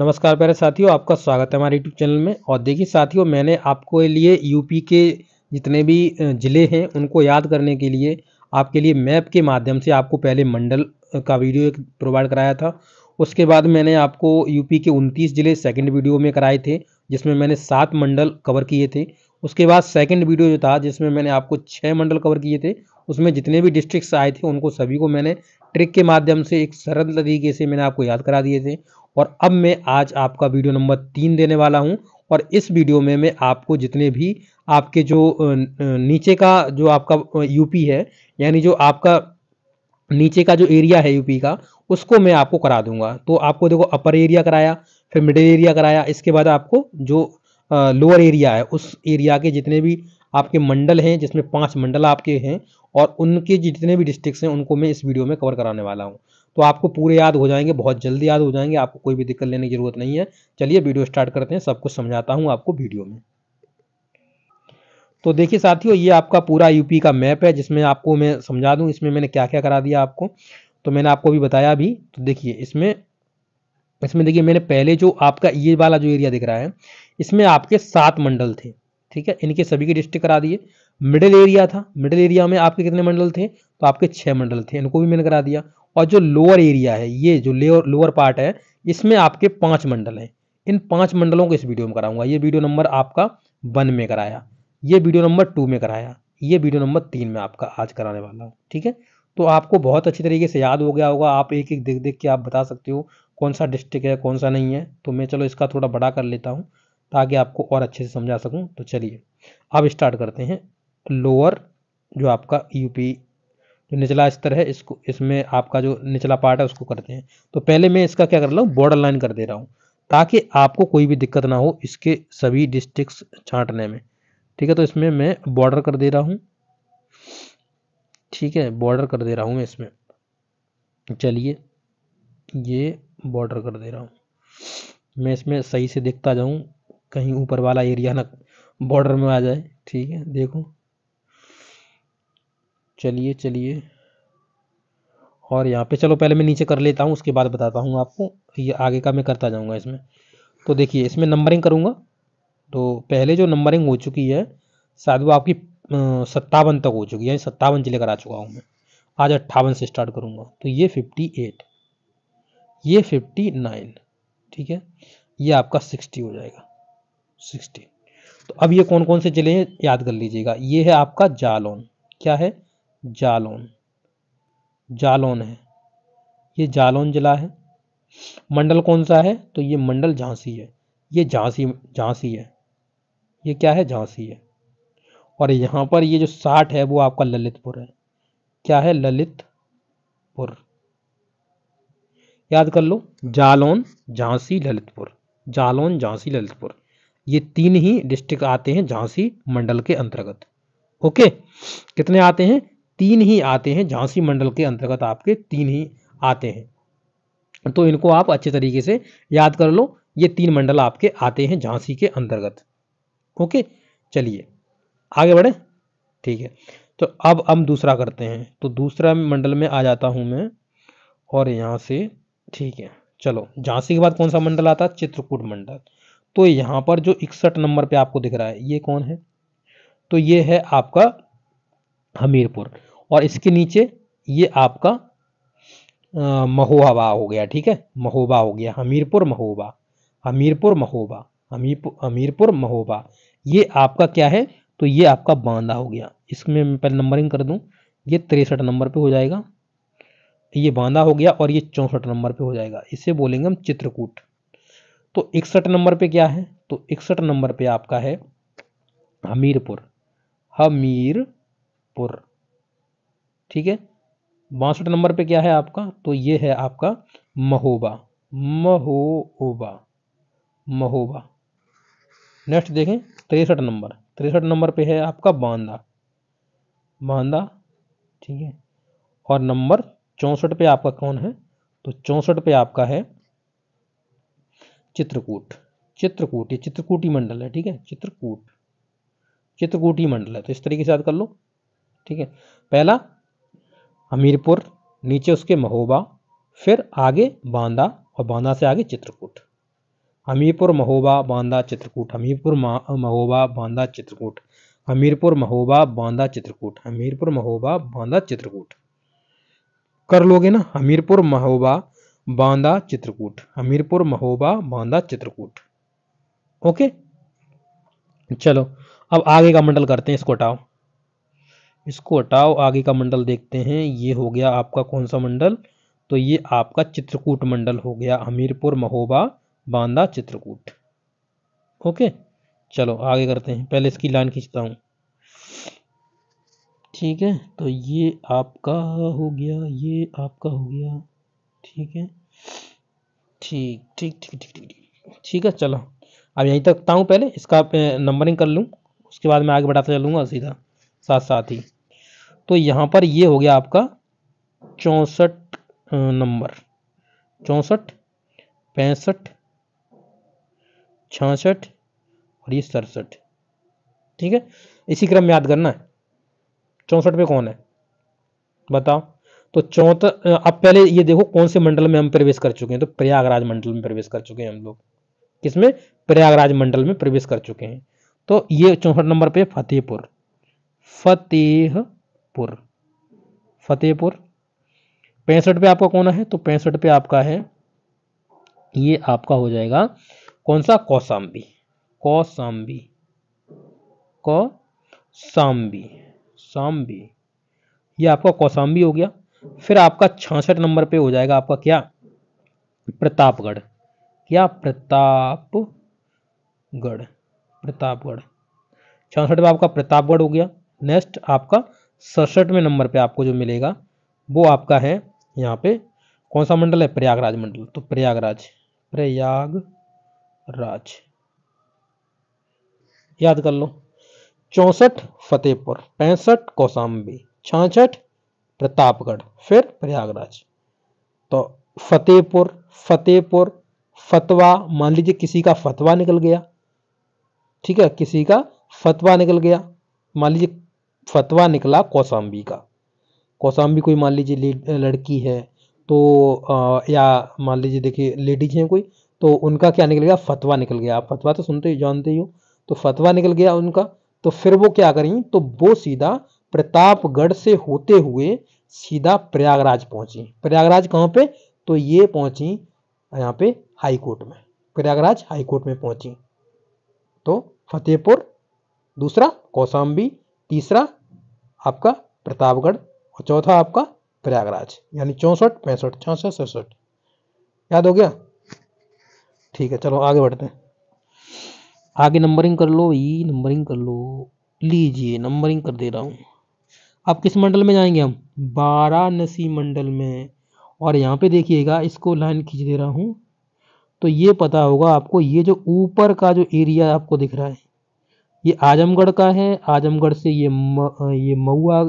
नमस्कार प्यारे साथियों आपका स्वागत है हमारे यूट्यूब चैनल में और देखिए साथियों मैंने आपको लिए यूपी के जितने भी ज़िले हैं उनको याद करने के लिए आपके लिए मैप के माध्यम से आपको पहले मंडल का वीडियो एक प्रोवाइड कराया था उसके बाद मैंने आपको यूपी के उनतीस ज़िले सेकेंड वीडियो में कराए थे जिसमें मैंने सात मंडल कवर किए थे उसके बाद सेकेंड वीडियो जो था जिसमें मैंने आपको छः मंडल कवर किए थे उसमें जितने भी डिस्ट्रिक्ट आए थे उनको सभी को मैंने ट्रिक के माध्यम से एक सरल तरीके से मैंने आपको याद करा दिए थे और अब मैं आज आपका वीडियो नंबर तीन देने वाला हूँ और इस वीडियो में मैं आपको जितने भी आपके जो नीचे का जो आपका यूपी है यानी जो आपका नीचे का जो एरिया है यूपी का उसको मैं आपको करा दूंगा तो आपको देखो अपर एरिया कराया फिर मिडिल एरिया कराया इसके बाद आपको जो लोअर एरिया है उस एरिया के जितने भी आपके मंडल हैं जिसमें पांच मंडल आपके हैं और उनके जितने भी डिस्ट्रिक्ट हैं उनको मैं इस वीडियो में कवर कराने वाला हूँ तो आपको पूरे याद हो जाएंगे बहुत जल्दी याद हो जाएंगे आपको कोई भी दिक्कत लेने की जरूरत नहीं है चलिए वीडियो स्टार्ट करते हैं सब कुछ समझाता हूँ आपको वीडियो में तो देखिए साथियों ये आपका पूरा यूपी का मैप है जिसमें आपको मैं समझा दूं इसमें मैंने क्या क्या करा दिया आपको तो मैंने आपको भी बताया भी तो देखिए इसमें इसमें देखिए मैंने पहले जो आपका ये वाला जो एरिया दिख रहा है इसमें आपके सात मंडल थे ठीक है इनके सभी के डिस्ट्रिक्ट करा दिए मिडिल एरिया था मिडिल एरिया में आपके कितने मंडल थे तो आपके छह मंडल थे इनको भी मैंने करा दिया और जो लोअर एरिया है ये जो लोअर पार्ट है इसमें आपके पांच मंडल हैं इन पांच मंडलों को इस वीडियो में कराऊंगा ये वीडियो नंबर आपका वन में कराया ये वीडियो नंबर टू में कराया ये वीडियो नंबर तीन में आपका आज कराने वाला हूँ ठीक है तो आपको बहुत अच्छी तरीके से याद हो गया होगा आप एक एक देख देख के आप बता सकते हो कौन सा डिस्ट्रिक्ट है कौन सा नहीं है तो मैं चलो इसका थोड़ा बड़ा कर लेता हूँ ताकि आपको और अच्छे से समझा सकूं तो चलिए अब स्टार्ट करते हैं लोअर जो आपका यूपी जो निचला स्तर है इसको इसमें आपका जो निचला पार्ट है उसको करते हैं तो पहले मैं इसका क्या कर रहा हूँ बॉर्डर लाइन कर दे रहा हूँ ताकि आपको कोई भी दिक्कत ना हो इसके सभी डिस्ट्रिक्ट छांटने में ठीक है तो इसमें मैं बॉर्डर कर दे रहा हूँ ठीक है बॉर्डर कर दे रहा हूँ मैं इसमें चलिए ये बॉर्डर कर दे रहा हूँ मैं इसमें सही से देखता जाऊँ कहीं ऊपर वाला एरिया ना बॉर्डर में आ जाए ठीक है देखो चलिए चलिए और यहाँ पे चलो पहले मैं नीचे कर लेता हूँ उसके बाद बताता हूँ आपको ये आगे का मैं करता जाऊँगा इसमें तो देखिए इसमें नंबरिंग करूँगा तो पहले जो नंबरिंग हो चुकी है शायद वो आपकी सत्तावन तक हो चुकी है सत्तावन जिले कर आ चुका हूँ मैं आज अट्ठावन से स्टार्ट करूँगा तो ये फिफ्टी एट ये फिफ्टी नाइन ठीक है ये आपका सिक्सटी हो जाएगा सिक्सटीन तो अब ये कौन कौन से जिले हैं याद कर लीजिएगा ये है आपका जालौन क्या है जालौन जालौन है ये जालौन जिला है मंडल कौन सा है तो ये मंडल झांसी है ये झांसी झांसी है ये क्या है झांसी है और यहाँ पर ये जो साठ है वो आपका ललितपुर है क्या है ललितपुर याद कर लो जालौन झांसी ललितपुर जालौन झांसी ललितपुर ये तीन ही डिस्ट्रिक्ट आते हैं झांसी मंडल के अंतर्गत ओके कितने आते हैं तीन ही आते हैं झांसी मंडल के अंतर्गत आपके तीन ही आते हैं तो इनको आप अच्छे तरीके से याद कर लो ये तीन मंडल आपके आते हैं झांसी के अंतर्गत ओके चलिए आगे बढ़े ठीक है तो अब हम दूसरा करते हैं तो दूसरा मंडल में आ जाता हूं मैं और यहां से ठीक है चलो झांसी के बाद कौन सा मंडल आता है चित्रकूट मंडल तो यहाँ पर जो इकसठ नंबर पे आपको दिख रहा है ये कौन है तो ये है आपका हमीरपुर और इसके नीचे ये आपका महोबा हो गया ठीक है महोबा हो गया हमीरपुर महोबा हमीरपुर महोबा हमीरपुर हमीरपुर महोबा ये आपका क्या है तो ये आपका बांदा हो गया इसमें मैं पहले नंबरिंग कर दूं ये तिरसठ नंबर पे हो जाएगा ये बांदा हो गया और ये चौंसठ नंबर पे हो जाएगा इसे बोलेंगे हम चित्रकूट तो इकसठ नंबर पे क्या है तो इकसठ नंबर पे आपका है हमीरपुर हमीरपुर ठीक है बासठ नंबर पे क्या है आपका तो ये है आपका महोबा महोबा महोबा नेक्स्ट देखें तिरसठ नंबर तिरसठ नंबर पे है आपका बांदा बांदा ठीक है और नंबर चौंसठ पे आपका कौन है तो चौंसठ पे आपका है चित्रकूट चित्रकूट ये चित्रकूटी मंडल है ठीक है चित्रकूट चित्रकूटी मंडल है तो इस तरीके से याद कर लो ठीक है पहला हमीरपुर नीचे उसके महोबा फिर आगे बांदा और बांदा से आगे चित्रकूट हमीरपुर महोबा बांदा चित्रकूट हमीरपुर महोबा बांदा चित्रकूट हमीरपुर महोबा बांदा चित्रकूट हमीरपुर महोबा बांदा चित्रकूट कर लोगे ना हमीरपुर महोबा बांदा चित्रकूट हमीरपुर महोबा बांदा चित्रकूट ओके चलो अब आगे का मंडल करते हैं इसको हटाओ इसको हटाओ आगे का मंडल देखते हैं ये हो गया आपका कौन सा मंडल तो ये आपका चित्रकूट मंडल हो गया हमीरपुर महोबा बांदा चित्रकूट ओके चलो आगे करते हैं पहले इसकी लाइन खींचता हूँ ठीक है तो ये आपका हो गया ये आपका हो गया ठीक है ठीक ठीक ठीक ठीक ठीक ठीक है चलो अब यहीं तक हूँ पहले इसका नंबरिंग कर लूँ उसके बाद मैं आगे बढ़ाता चलूँगा सीधा साथ साथ ही तो यहाँ पर ये हो गया आपका चौंसठ नंबर चौंसठ पैंसठ छसठ और ये सड़सठ ठीक है इसी क्रम में याद करना है चौंसठ पे कौन है बताओ तो चौथ अब पहले ये देखो कौन से मंडल में हम प्रवेश कर चुके हैं तो प्रयागराज मंडल में प्रवेश कर चुके हैं हम लोग किसमें प्रयागराज मंडल में प्रवेश कर चुके हैं तो ये चौसठ नंबर पे फतेहपुर फतेहपुर फतेहपुर पैंसठ पे आपका कौन है तो पैंसठ पे आपका है ये आपका हो जाएगा कौन सा कौसाम्बी कौसाम्बी कौसाम्बी सांबी ये आपका कौसाम्बी हो गया फिर आपका छाछठ नंबर पे हो जाएगा आपका क्या प्रतापगढ़ क्या प्रतापगढ़ प्रतापगढ़ छठ में आपका प्रतापगढ़ हो गया नेक्स्ट आपका सड़सठ में नंबर पे आपको जो मिलेगा वो आपका है यहाँ पे कौन सा मंडल है प्रयागराज मंडल तो प्रयागराज प्रयाग राज याद कर लो चौसठ फतेहपुर पैंसठ कौसाम्बी छाछठ प्रतापगढ़ फिर प्रयागराज तो फतेहपुर फतेहपुर फतवा मान लीजिए किसी का फतवा निकल गया ठीक है किसी का फतवा निकल गया मान लीजिए फतवा निकला कौसाम्बी का कौसाम्बी कोई मान लीजिए लड़की है तो आ, या मान लीजिए देखिए लेडीज हैं कोई तो उनका क्या निकल गया फतवा निकल गया आप फतवा तो सुनते ही जानते ही हो तो फतवा निकल गया उनका तो फिर वो क्या करेंगी तो वो सीधा प्रतापगढ़ से होते हुए सीधा प्रयागराज पहुंची प्रयागराज कहाँ पे तो ये पहुंची यहाँ पे हाई कोर्ट में प्रयागराज हाई कोर्ट में पहुंची तो फतेहपुर दूसरा कौसाम्बी तीसरा आपका प्रतापगढ़ और चौथा आपका प्रयागराज यानी चौंसठ पैंसठ चौसठ सड़सठ याद हो गया ठीक है चलो आगे बढ़ते हैं आगे नंबरिंग कर लो ये नंबरिंग कर लो लीजिए नंबरिंग कर दे रहा हूँ अब किस मंडल में जाएंगे हम वाराणसी मंडल में और यहाँ पे देखिएगा इसको लाइन खींच दे रहा हूँ तो ये पता होगा आपको ये जो ऊपर का जो एरिया आपको दिख रहा है ये आजमगढ़ का है आजमगढ़ से ये म, ये मऊ आ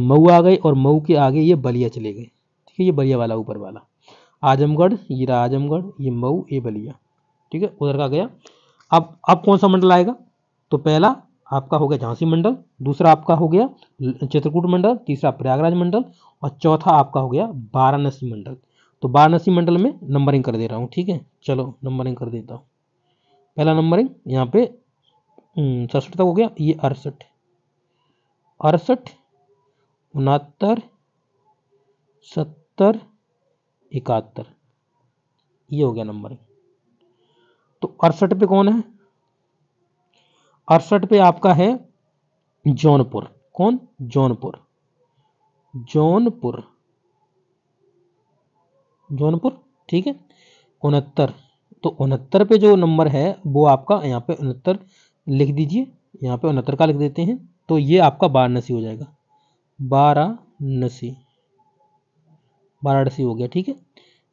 मऊ आ गए और मऊ के आगे ये बलिया चले गए ठीक है ये बलिया वाला ऊपर वाला आजमगढ़ ये रहा आजमगढ़ ये मऊ ये बलिया ठीक है उधर का गया अब अब कौन सा मंडल आएगा तो पहला आपका हो गया झांसी मंडल दूसरा आपका हो गया चित्रकूट मंडल तीसरा प्रयागराज मंडल और चौथा आपका हो गया वाराणसी मंडल तो वाराणसी मंडल में नंबरिंग कर दे रहा हूँ ठीक है चलो नंबरिंग कर देता हूँ पहला नंबरिंग यहाँ पे हम्म, सड़सठ तक हो गया ये अड़सठ अड़सठ उनहत्तर सत्तर इकहत्तर ये हो गया नंबरिंग तो अड़सठ पे कौन है अड़सठ पे आपका है जौनपुर कौन जौनपुर जौनपुर जौनपुर ठीक है उनहत्तर तो उनहत्तर पे जो नंबर है वो आपका यहाँ पे उनहत्तर लिख दीजिए यहाँ पे उनहत्तर का लिख देते हैं तो ये आपका वाराणसी हो जाएगा वाराणसी वाराणसी हो गया ठीक है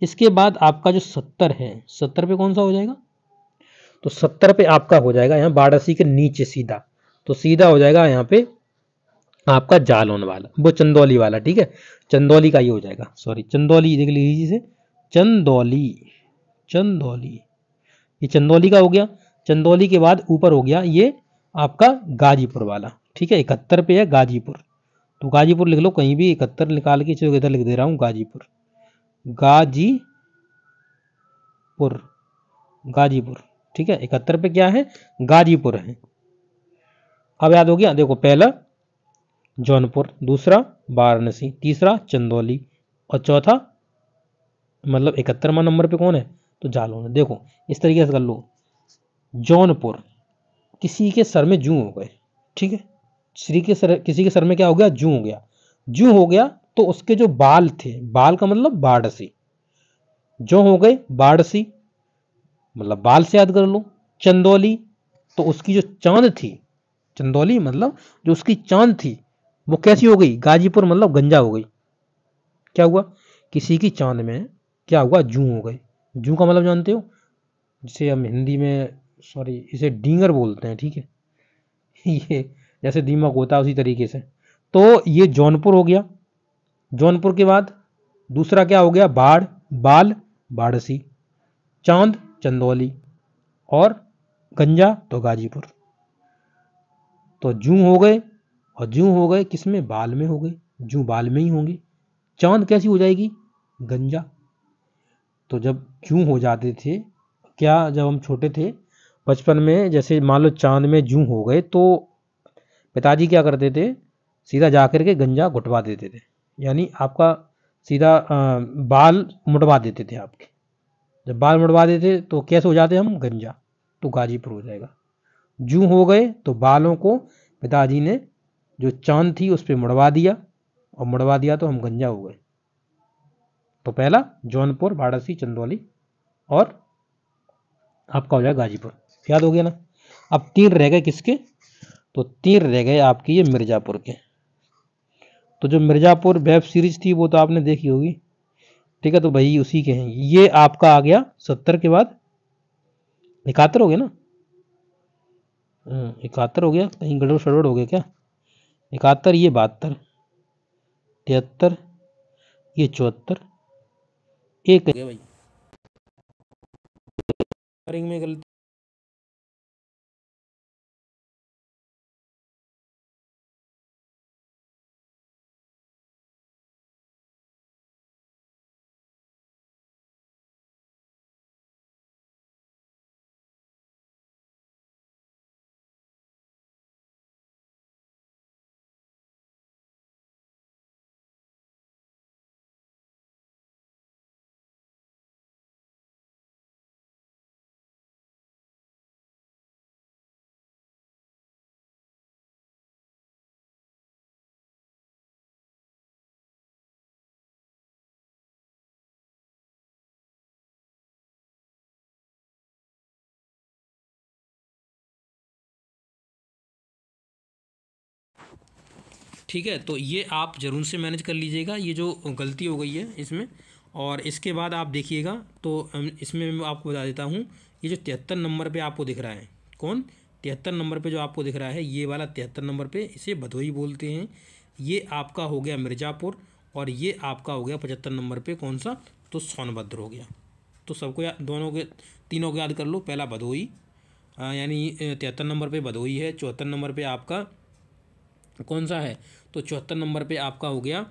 इसके बाद आपका जो सत्तर है सत्तर पे कौन सा हो जाएगा तो सत्तर पे आपका हो जाएगा यहाँ बारह के नीचे सीधा तो सीधा हो जाएगा यहाँ पे आपका जालौन वाला वो चंदौली वाला ठीक है चंदौली का ये हो जाएगा सॉरी चंदौली देख लीजिए से चंदौली चंदौली ये चंदौली का हो गया चंदौली के बाद ऊपर हो गया ये आपका गाजीपुर वाला ठीक है इकहत्तर पे है गाजीपुर तो गाजीपुर लिख लो कहीं भी इकहत्तर निकाल के चलो इधर लिख दे रहा हूँ गाजीपुर गाजीपुर गाजीपुर ठीक है इकहत्तर पे क्या है गाजीपुर है अब याद हो गया देखो पहला जौनपुर दूसरा वाराणसी तीसरा चंदौली और चौथा मतलब इकहत्तरवा नंबर पे कौन है तो जालौन देखो इस तरीके से कर लो जौनपुर किसी के सर में जू हो गए ठीक है श्री के सर किसी के सर में क्या हो गया जू हो गया जू हो गया तो उसके जो बाल थे बाल का मतलब बाढ़ जो हो गए बाढ़ सी मतलब बाल से याद कर लो चंदौली तो उसकी जो चांद थी चंदौली मतलब जो उसकी चांद थी वो कैसी हो गई गाजीपुर मतलब गंजा हो गई क्या हुआ किसी की चांद में क्या हुआ जू हो गई जू का मतलब जानते हो जिसे हम हिंदी में सॉरी इसे डींगर बोलते हैं ठीक है ये जैसे दीमक होता है उसी तरीके से तो ये जौनपुर हो गया जौनपुर के बाद दूसरा क्या हो गया बाढ़ बाल बाड़सी चांद चंदौली और गंजा तो गाजीपुर तो जू हो गए और जू हो गए किसमें बाल में हो गए जू बाल में ही होंगे चांद कैसी हो जाएगी गंजा तो जब जू हो जाते थे क्या जब हम छोटे थे बचपन में जैसे मान लो चांद में जू हो गए तो पिताजी क्या करते थे सीधा जा कर के गंजा घुटवा देते थे यानी आपका सीधा बाल मुटवा देते थे आपके जब बाल मुड़वा देते तो कैसे हो जाते हम गंजा तो गाजीपुर हो जाएगा जू हो गए तो बालों को पिताजी ने जो चांद थी उस पर मुड़वा दिया और मुड़वा दिया तो हम गंजा हो गए तो पहला जौनपुर वाराणसी चंदौली और आपका हो जाएगा गाजीपुर याद हो गया ना अब तीर रह गए किसके तो तीर रह गए आपकी ये मिर्ज़ापुर के तो जो मिर्ज़ापुर वेब सीरीज थी वो तो आपने देखी होगी ठीक है तो भाई उसी के हैं ये आपका आ गया सत्तर के बाद इकहत्तर हो गया ना हम्म, इकहत्तर हो गया कहीं गड़बड़ शड़बड़ हो गया क्या इकहत्तर ये बहत्तर तिहत्तर ये चौहत्तर एक भाई में गलती ठीक है तो ये आप जरूर से मैनेज कर लीजिएगा ये जो गलती हो गई है इसमें और इसके बाद आप देखिएगा तो इसमें मैं आपको बता देता हूँ ये जो तिहत्तर नंबर पे आपको दिख रहा है कौन तिहत्तर नंबर पे जो आपको दिख रहा है ये वाला तिहत्तर नंबर पे इसे भदोही बोलते हैं ये आपका हो गया मिर्ज़ापुर और ये आपका हो गया पचहत्तर नंबर पे कौन सा तो सोनभद्र हो गया तो सबको दोनों के तीनों को याद कर लो पहला भदोही यानी तिहत्तर नंबर पर भदोही है चौहत्तर नंबर पर आपका कौन सा है तो चौहत्तर नंबर पे आपका हो गया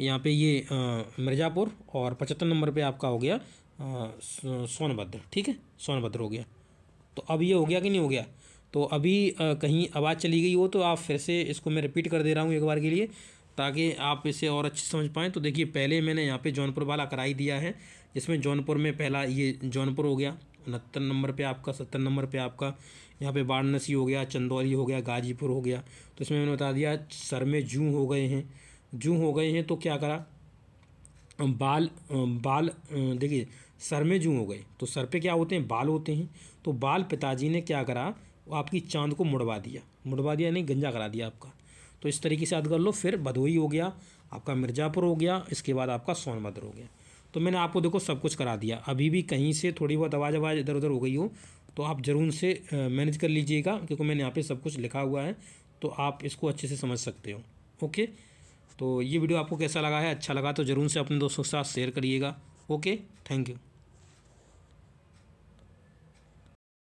यहाँ पे ये मिर्ज़ापुर और पचहत्तर नंबर पे आपका हो गया सोनभद्र ठीक है सोनभद्र हो गया तो अब ये हो गया कि नहीं हो गया तो अभी आ, कहीं आवाज़ चली गई हो तो आप फिर से इसको मैं रिपीट कर दे रहा हूँ एक बार के लिए ताकि आप इसे और अच्छे समझ पाएँ तो देखिए पहले मैंने यहाँ पर जौनपुर वाला करा ही दिया है जिसमें जौनपुर में पहला ये जौनपुर हो गया उनहत्तर नंबर पे आपका सत्तर नंबर पे आपका यहाँ पे वाराणसी हो गया चंदौली हो गया गाजीपुर हो गया तो इसमें मैंने बता दिया सर में जूँ हो गए हैं जूँ हो गए हैं तो क्या करा बाल बाल देखिए सर में जूँ हो गए तो सर पे क्या होते हैं बाल होते हैं तो बाल पिताजी ने क्या करा आपकी चांद को मुड़वा दिया मुड़वा दिया नहीं गंजा करा दिया आपका तो इस तरीके से याद कर लो फिर भदोही हो गया आपका मिर्ज़ापुर हो गया इसके बाद आपका सोनभद्र हो गया तो मैंने आपको देखो सब कुछ करा दिया अभी भी कहीं से थोड़ी बहुत आवाज़ आवाज़ इधर उधर हो गई हो तो आप ज़रूर से मैनेज कर लीजिएगा क्योंकि मैंने यहाँ पे सब कुछ लिखा हुआ है तो आप इसको अच्छे से समझ सकते हो ओके तो ये वीडियो आपको कैसा लगा है अच्छा लगा तो ज़रूर से अपने दोस्तों के साथ शेयर करिएगा ओके थैंक यू